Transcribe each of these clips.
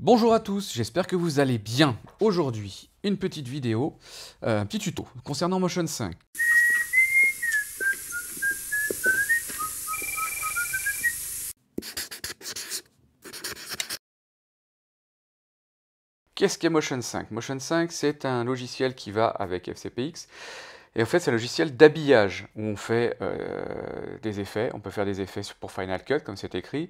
Bonjour à tous, j'espère que vous allez bien. Aujourd'hui, une petite vidéo, euh, un petit tuto concernant Motion 5. Qu'est-ce qu'est Motion 5 Motion 5, c'est un logiciel qui va avec FCPX. Et en fait, c'est un logiciel d'habillage où on fait euh, des effets. On peut faire des effets pour Final Cut, comme c'est écrit.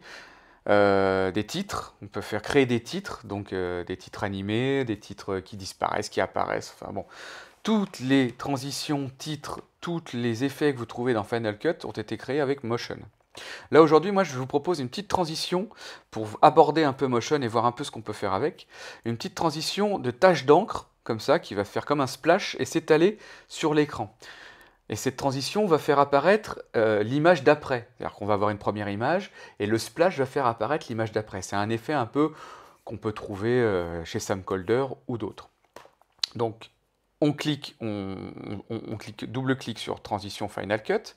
Euh, des titres, on peut faire créer des titres, donc euh, des titres animés, des titres euh, qui disparaissent, qui apparaissent, enfin bon. Toutes les transitions, titres, tous les effets que vous trouvez dans Final Cut ont été créés avec Motion. Là aujourd'hui, moi je vous propose une petite transition pour aborder un peu Motion et voir un peu ce qu'on peut faire avec. Une petite transition de tache d'encre, comme ça, qui va faire comme un splash et s'étaler sur l'écran. Et cette transition va faire apparaître euh, l'image d'après. C'est-à-dire qu'on va avoir une première image et le splash va faire apparaître l'image d'après. C'est un effet un peu qu'on peut trouver euh, chez Sam Colder ou d'autres. Donc on clique, on, clique, double clic sur transition Final Cut.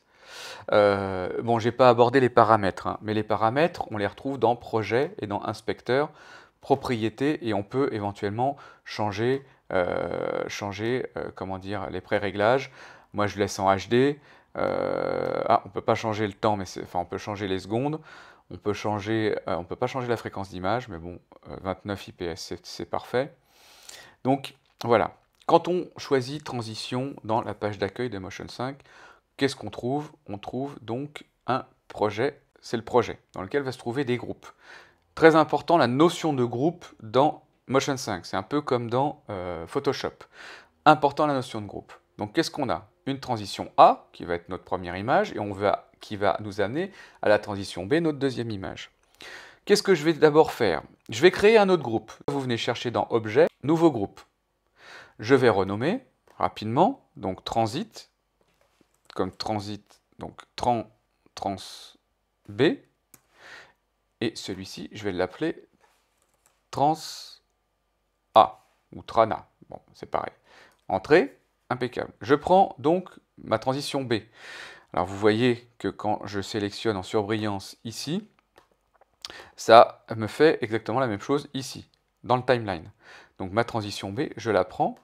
Euh, bon, bon, n'ai pas abordé les paramètres, hein, mais les paramètres, on les retrouve dans projet et dans inspecteur, Propriétés » et on peut éventuellement changer, changer comment dire, les pré-réglages. Moi, je laisse en HD. Euh, ah, on peut pas changer le temps, mais enfin, on peut changer les secondes. On peut changer, euh, on peut pas changer la fréquence d'image, mais bon, 29 euh, IPS, c'est parfait. Donc voilà. Quand on choisit transition dans la page d'accueil de Motion 5, qu'est-ce qu'on trouve On trouve donc un projet. C'est le projet dans lequel va se trouver des groupes. Très important, la notion de groupe dans Motion 5. C'est un peu comme dans euh, Photoshop. Important la notion de groupe. Donc qu'est-ce qu'on a une transition A, qui va être notre première image, et on qui va nous amener à la transition B, notre deuxième image. Qu'est-ce que je vais d'abord faire Je vais créer un autre groupe. Vous venez chercher dans Objet, Nouveau groupe. Je vais renommer rapidement, donc Transit, comme Transit, donc Tran, Trans B, et celui-ci, je vais l'appeler Trans A, ou Trana, bon, c'est pareil. Entrée, Impeccable. Je prends donc ma transition B. Alors vous voyez que quand je sélectionne en surbrillance ici, ça me fait exactement la même chose ici, dans le timeline. Donc ma transition B, je la prends,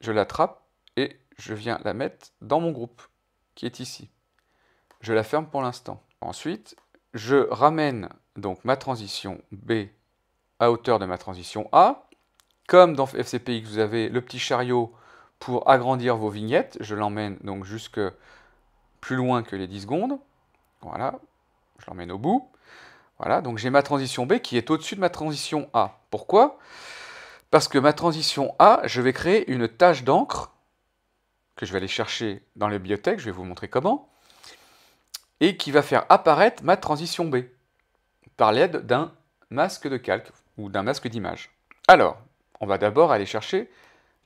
je l'attrape et je viens la mettre dans mon groupe qui est ici. Je la ferme pour l'instant. Ensuite, je ramène donc ma transition B à hauteur de ma transition A. Comme dans FCPX, vous avez le petit chariot pour agrandir vos vignettes. Je l'emmène donc jusque plus loin que les 10 secondes. Voilà, je l'emmène au bout. Voilà, donc j'ai ma transition B qui est au-dessus de ma transition A. Pourquoi Parce que ma transition A, je vais créer une tâche d'encre que je vais aller chercher dans les bibliothèques, je vais vous montrer comment, et qui va faire apparaître ma transition B par l'aide d'un masque de calque ou d'un masque d'image. Alors, on va d'abord aller chercher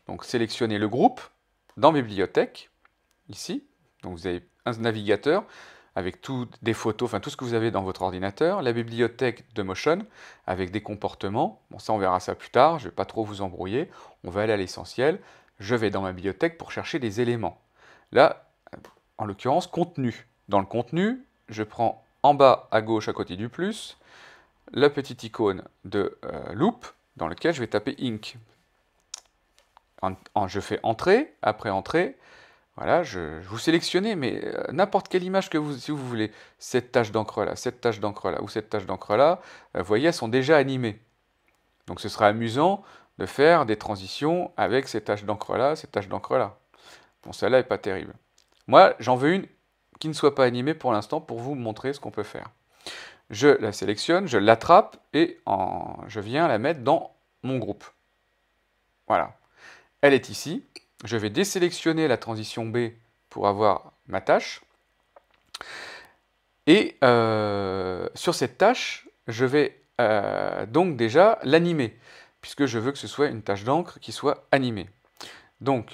donc sélectionnez le groupe dans Bibliothèque, ici. Donc vous avez un navigateur avec toutes des photos, enfin tout ce que vous avez dans votre ordinateur, la bibliothèque de Motion avec des comportements. Bon, ça on verra ça plus tard, je ne vais pas trop vous embrouiller. On va aller à l'essentiel. Je vais dans ma bibliothèque pour chercher des éléments. Là, en l'occurrence, contenu. Dans le contenu, je prends en bas à gauche à côté du plus la petite icône de euh, loop dans lequel je vais taper ink je fais entrée, après entrée, voilà, je, vous sélectionnez, mais euh, n'importe quelle image que vous, si vous voulez, cette tache d'encre-là, cette tache d'encre-là, ou cette tache d'encre-là, vous euh, voyez, elles sont déjà animées. Donc ce sera amusant de faire des transitions avec ces taches d'encre-là, ces taches d'encre-là. Bon, celle-là n'est pas terrible. Moi, j'en veux une qui ne soit pas animée pour l'instant pour vous montrer ce qu'on peut faire. Je la sélectionne, je l'attrape et je viens la mettre dans mon groupe. Voilà elle est ici. Je vais désélectionner la transition B pour avoir ma tâche. Et euh, sur cette tâche, je vais euh, donc déjà l'animer, puisque je veux que ce soit une tâche d'encre qui soit animée. Donc,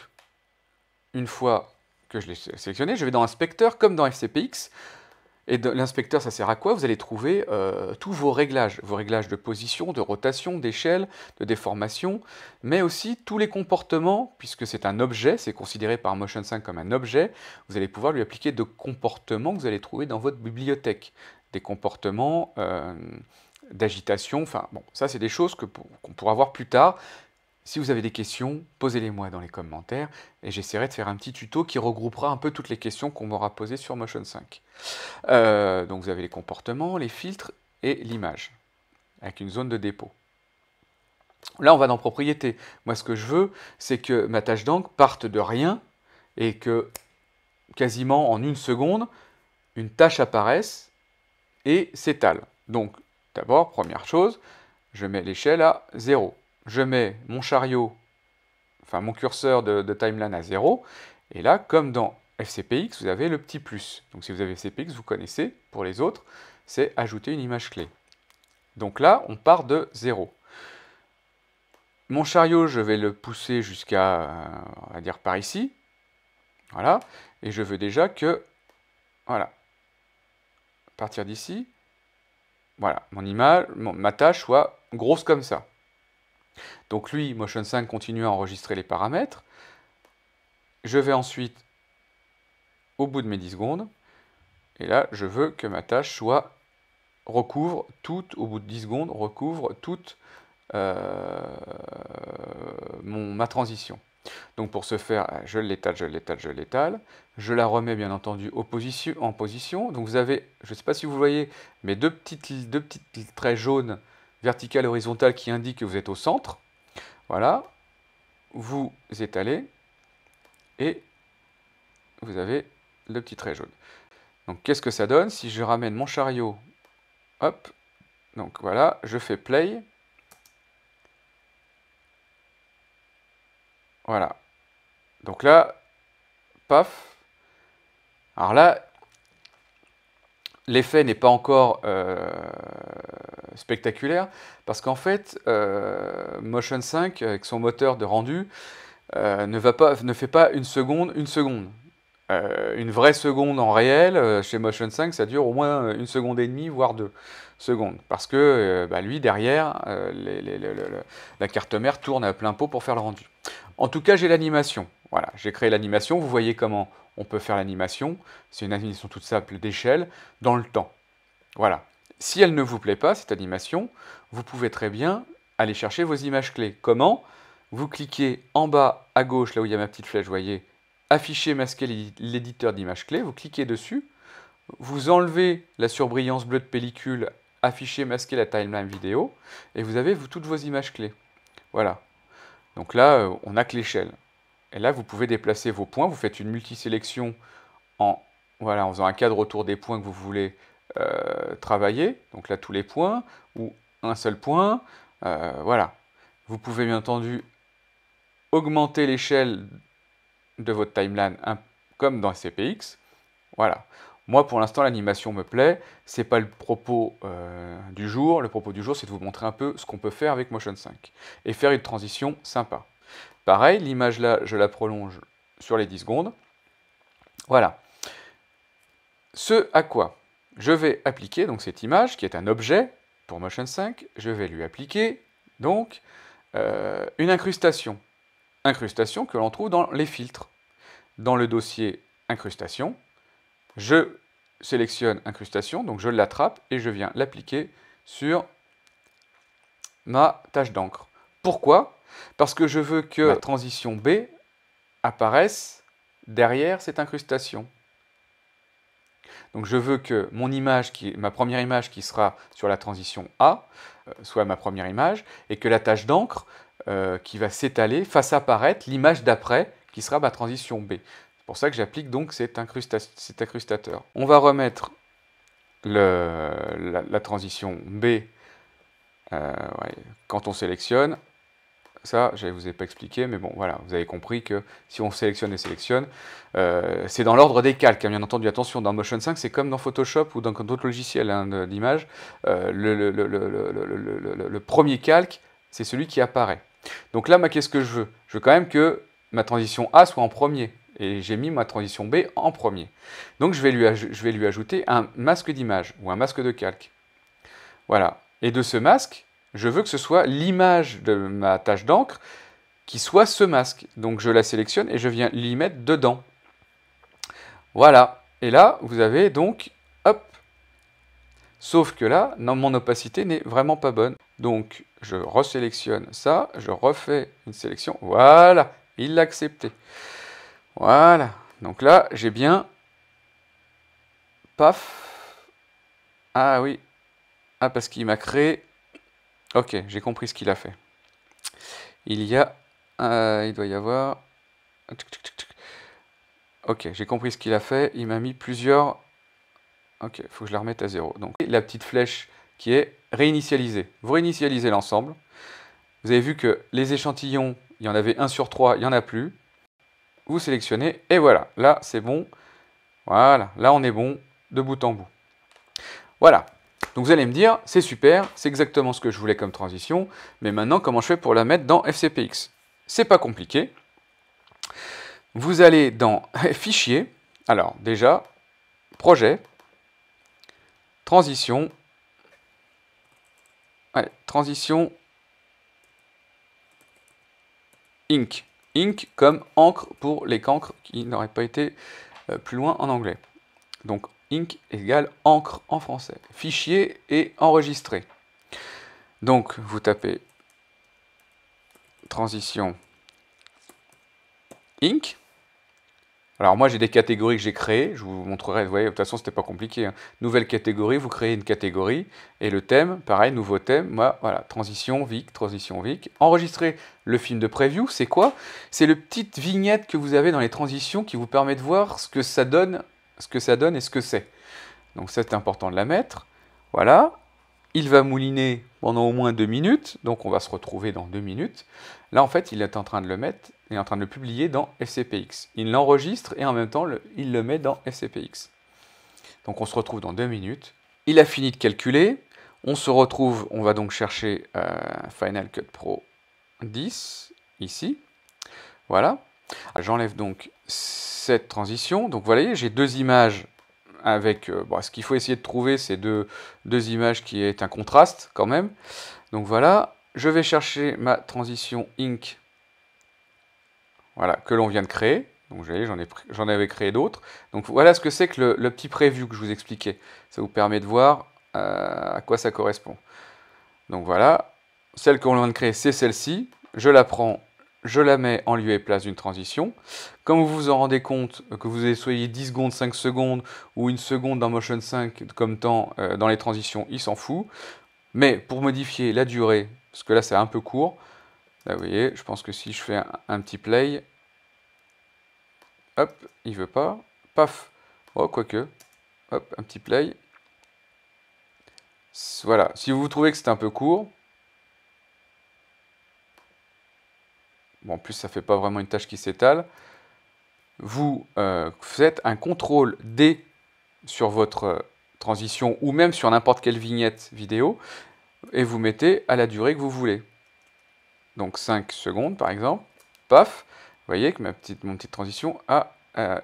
une fois que je l'ai sélectionné, je vais dans Inspecteur, comme dans FCPX, et l'inspecteur, ça sert à quoi Vous allez trouver euh, tous vos réglages, vos réglages de position, de rotation, d'échelle, de déformation, mais aussi tous les comportements, puisque c'est un objet, c'est considéré par Motion 5 comme un objet, vous allez pouvoir lui appliquer de comportements que vous allez trouver dans votre bibliothèque. Des comportements euh, d'agitation, enfin bon, ça c'est des choses qu'on pourra voir plus tard, si vous avez des questions, posez-les moi dans les commentaires et j'essaierai de faire un petit tuto qui regroupera un peu toutes les questions qu'on m'aura posées sur Motion 5. Euh, donc vous avez les comportements, les filtres et l'image, avec une zone de dépôt. Là, on va dans propriété. Moi, ce que je veux, c'est que ma tâche d'angle parte de rien et que quasiment en une seconde, une tâche apparaisse et s'étale. Donc, d'abord, première chose, je mets l'échelle à 0 je mets mon chariot, enfin mon curseur de, timeline à 0, et là, comme dans FCPX, vous avez le petit plus. Donc si vous avez FCPX, vous connaissez, pour les autres, c'est ajouter une image clé. Donc là, on part de 0. Mon chariot, je vais le pousser jusqu'à, on va dire, par ici. Voilà. Et je veux déjà que, voilà, à partir d'ici, voilà, mon image, ma tâche soit grosse comme ça. Donc lui, Motion 5 continue à enregistrer les paramètres. Je vais ensuite au bout de mes 10 secondes. Et là, je veux que ma tâche soit recouvre toute, au bout de 10 secondes, recouvre toute euh, ma transition. Donc pour ce faire, je l'étale, je l'étale, je l'étale. Je la remets bien entendu en position. Donc vous avez, je ne sais pas si vous voyez, mes deux, petites, deux petits traits jaunes verticale horizontale qui indique que vous êtes au centre. Voilà, vous étalez et vous avez le petit trait jaune. Donc qu'est-ce que ça donne si je ramène mon chariot Hop, donc voilà, je fais play. Voilà. Donc là, paf. Alors là, l'effet n'est pas encore euh, spectaculaire, parce qu'en fait, euh, Motion 5, avec son moteur de rendu, euh, ne, fait pas une seconde, une seconde. une vraie seconde en réel, chez Motion 5, ça dure au moins une seconde et demie, voire deux secondes. Parce que bah, lui, derrière, la carte mère tourne à plein pot pour faire le rendu. En tout cas, j'ai l'animation. Voilà, j'ai créé l'animation. Vous voyez comment on peut faire l'animation. C'est une animation toute simple d'échelle dans le temps. Voilà. Si elle ne vous plaît pas, cette animation, vous pouvez très bien aller chercher vos images clés. Comment Vous cliquez en bas à gauche, là où il y a ma petite flèche, vous voyez, afficher, masquer l'éditeur d'images clés. Vous cliquez dessus. Vous enlevez la surbrillance bleue de pellicule, afficher, masquer la timeline vidéo. Et vous avez toutes vos images clés. Voilà. Donc là, euh, on n'a que l'échelle. Et là, vous pouvez déplacer vos points. Vous faites une multisélection en, voilà, en faisant un cadre autour des points que vous voulez euh, travailler. Donc là, tous les points ou un seul point. Euh, voilà. Vous pouvez bien entendu augmenter l'échelle de votre timeline comme dans CPX. Voilà. Moi, pour l'instant, l'animation me plaît. Ce n'est pas le propos euh, du jour. Le propos du jour, c'est de vous montrer un peu ce qu'on peut faire avec Motion 5 et faire une transition sympa. Pareil, l'image là, je la prolonge sur les 10 secondes. Voilà. Ce à quoi je vais appliquer donc cette image qui est un objet pour Motion 5, je vais lui appliquer donc euh, une incrustation. Incrustation que l'on trouve dans les filtres. Dans le dossier incrustation, je sélectionne incrustation, donc je l'attrape et je viens l'appliquer sur ma tâche d'encre. Pourquoi parce que je veux que la transition B apparaisse derrière cette incrustation. Donc je veux que mon image, ma première image qui sera sur la transition A, euh, soit ma première image, et que la tâche d'encre euh, qui va s'étaler fasse apparaître l'image d'après qui sera ma transition B. C'est pour ça que j'applique donc cet, incrustateur. On va remettre la, transition B euh, quand on sélectionne ça, je ne vous ai pas expliqué, mais bon, voilà, vous avez compris que si on sélectionne et sélectionne, euh, c'est dans l'ordre des calques, hein. bien entendu. Attention, dans Motion 5, c'est comme dans Photoshop ou dans d'autres logiciels d'image, le, premier calque, c'est celui qui apparaît. Donc là, qu'est-ce que je veux Je veux quand même que ma transition A soit en premier. Et j'ai mis ma transition B en premier. Donc je vais lui, je vais lui ajouter un masque d'image ou un masque de calque. Voilà. Et de ce masque, je veux que ce soit l'image de ma tache d'encre qui soit ce masque. Donc je la sélectionne et je viens l'y mettre dedans. Voilà. Et là, vous avez donc, hop. Sauf que là, non, mon opacité n'est vraiment pas bonne. Donc je resélectionne ça, je refais une sélection. Voilà, il l'a accepté. Voilà. Donc là, j'ai bien... Paf. Ah oui. Ah, parce qu'il m'a créé Ok, j'ai compris ce qu'il a fait. Il y a... Euh, il doit y avoir... Ok, j'ai compris ce qu'il a fait. Il m'a mis plusieurs... Ok, il faut que je la remette à zéro. Donc la petite flèche qui est réinitialisée. Vous réinitialisez l'ensemble. Vous avez vu que les échantillons, il y en avait un sur trois, il n'y en a plus. Vous sélectionnez et voilà, là c'est bon. Voilà, là on est bon de bout en bout. Voilà, donc vous allez me dire, c'est super, c'est exactement ce que je voulais comme transition, mais maintenant comment je fais pour la mettre dans FCPX C'est pas compliqué. Vous allez dans Fichier, alors déjà, Projet, Transition, Transition, Inc. Inc comme encre pour les cancres qui n'auraient pas été euh, plus loin en anglais. Donc ink égale encre en français. Fichier et enregistrer. Donc vous tapez transition inc. Alors moi j'ai des catégories que j'ai créées, je vous montrerai, vous voyez, de toute façon c'était pas compliqué. Hein. Nouvelle catégorie, vous créez une catégorie, et le thème, pareil, nouveau thème, moi, voilà, transition, vic, transition, vic. Enregistrer le film de preview, c'est quoi C'est le petite vignette que vous avez dans les transitions qui vous permet de voir ce que ça donne ce que ça donne et ce que c'est. Donc c'est important de la mettre. Voilà. Il va mouliner pendant au moins deux minutes, donc on va se retrouver dans deux minutes. Là, en fait, il est en train de le mettre, il est en train de le publier dans FCPX. Il l'enregistre et en même temps, il le met dans FCPX. Donc on se retrouve dans deux minutes. Il a fini de calculer. On se retrouve, on va donc chercher euh, Final Cut Pro 10, ici. Voilà. Ah, j'enlève donc cette transition. Donc voilà, j'ai deux images avec... Euh, ce qu'il faut essayer de trouver, c'est deux, deux images qui est un contraste quand même. Donc voilà, je vais chercher ma transition Ink voilà, que l'on vient de créer. Donc j'en avais créé d'autres. Donc voilà ce que c'est que le, petit preview que je vous expliquais. Ça vous permet de voir euh, à quoi ça correspond. Donc voilà, celle qu'on vient de créer, c'est celle-ci. Je la prends, je la mets en lieu et place d'une transition. Comme vous vous en rendez compte, que vous soyez 10 secondes, 5 secondes ou une seconde dans Motion 5 comme temps euh, dans les transitions, il s'en fout. Mais pour modifier la durée, parce que là c'est un peu court, là vous voyez, je pense que si je fais un, petit play, hop, il veut pas, paf, oh quoique, hop, un petit play. Voilà, si vous trouvez que c'est un peu court, Bon, en plus, ça ne fait pas vraiment une tâche qui s'étale. Vous euh, faites un contrôle D sur votre euh, transition ou même sur n'importe quelle vignette vidéo et vous mettez à la durée que vous voulez. Donc 5 secondes par exemple, paf, vous voyez que ma petite, mon petite transition a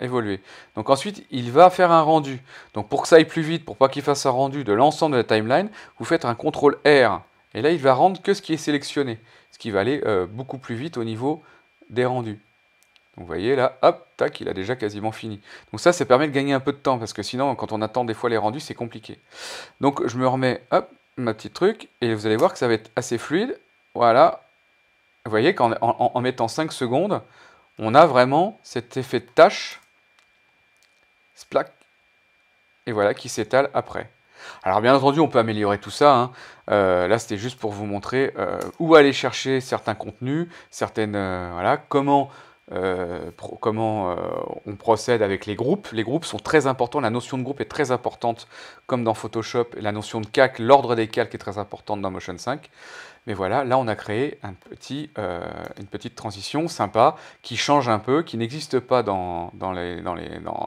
évolué. Donc ensuite, il va faire un rendu. Donc pour que ça aille plus vite, pour pas qu'il fasse un rendu de l'ensemble de la timeline, vous faites un CTRL R et là, il va rendre que ce qui est sélectionné, ce qui va aller euh, beaucoup plus vite au niveau des rendus. Donc vous voyez là, hop, tac, il a déjà quasiment fini. Donc ça, ça permet de gagner un peu de temps, parce que sinon, quand on attend des fois les rendus, c'est compliqué. Donc je me remets, hop, ma petite truc, et vous allez voir que ça va être assez fluide. Voilà, vous voyez qu'en mettant 5 secondes, on a vraiment cet effet de tâche, splac, et voilà, qui s'étale après. Alors bien entendu, on peut améliorer tout ça. Hein. Euh, là, c'était juste pour vous montrer euh, où aller chercher certains contenus, certaines, euh, voilà, comment euh, comment euh, on procède avec les groupes. Les groupes sont très importants, la notion de groupe est très importante, comme dans Photoshop, la notion de calque, l'ordre des calques est très importante dans Motion 5. Mais voilà, là on a créé euh, une petite transition sympa qui change un peu, qui n'existe pas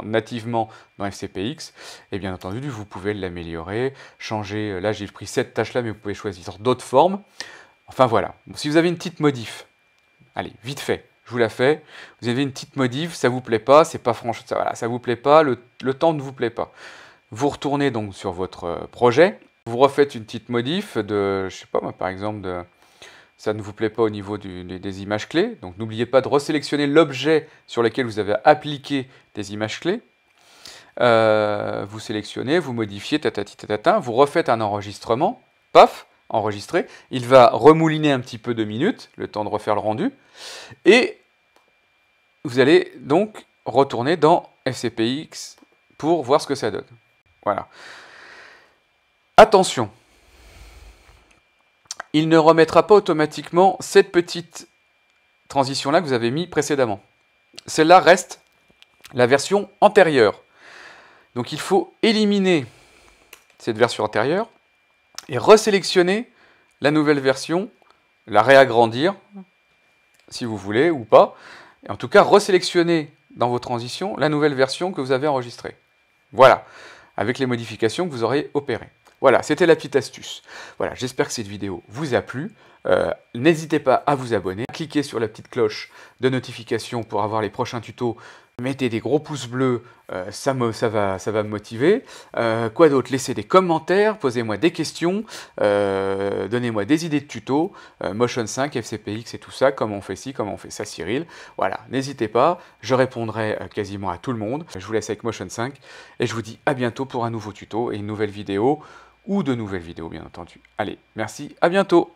nativement dans FCPX. Et bien entendu, vous pouvez l'améliorer, changer. Là j'ai pris cette tâche-là, mais vous pouvez choisir d'autres formes. Enfin voilà, si vous avez une petite modif, allez, vite fait, je vous la fais. Vous avez une petite modif, ça vous plaît pas, c'est pas franchement, ça, voilà, ça vous plaît pas, le, temps ne vous plaît pas. Vous retournez donc sur votre euh, projet, vous refaites une petite modif de, je sais pas moi, par exemple, de, ça ne vous plaît pas au niveau des images clés. Donc n'oubliez pas de resélectionner l'objet sur lequel vous avez appliqué des images clés. Euh, vous sélectionnez, vous modifiez, tatati, vous refaites un enregistrement, paf, enregistré. Il va remouliner un petit peu de minutes, le temps de refaire le rendu. Et vous allez donc retourner dans FCPX pour voir ce que ça donne. Voilà. Attention, il ne remettra pas automatiquement cette petite transition-là que vous avez mis précédemment. Celle-là reste la version antérieure. Donc il faut éliminer cette version antérieure et resélectionner la nouvelle version, la réagrandir, si vous voulez, ou pas. Et en tout cas, resélectionner dans vos transitions la nouvelle version que vous avez enregistrée. Voilà, avec les modifications que vous aurez opérées. Voilà, c'était la petite astuce. Voilà, j'espère que cette vidéo vous a plu. Euh, n'hésitez pas à vous abonner, cliquez sur la petite cloche de notification pour avoir les prochains tutos. Mettez des gros pouces bleus, euh, ça, me, ça, va, ça va me motiver. Euh, quoi d'autre Laissez des commentaires, posez-moi des questions, donnez-moi des idées de tutos, Motion 5, FCPX et tout ça, comment on fait ci, comment on fait ça, Cyril. Voilà, n'hésitez pas, je répondrai quasiment à tout le monde. Je vous laisse avec Motion 5 et je vous dis à bientôt pour un nouveau tuto et une nouvelle vidéo ou de nouvelles vidéos, bien entendu. Allez, merci, à bientôt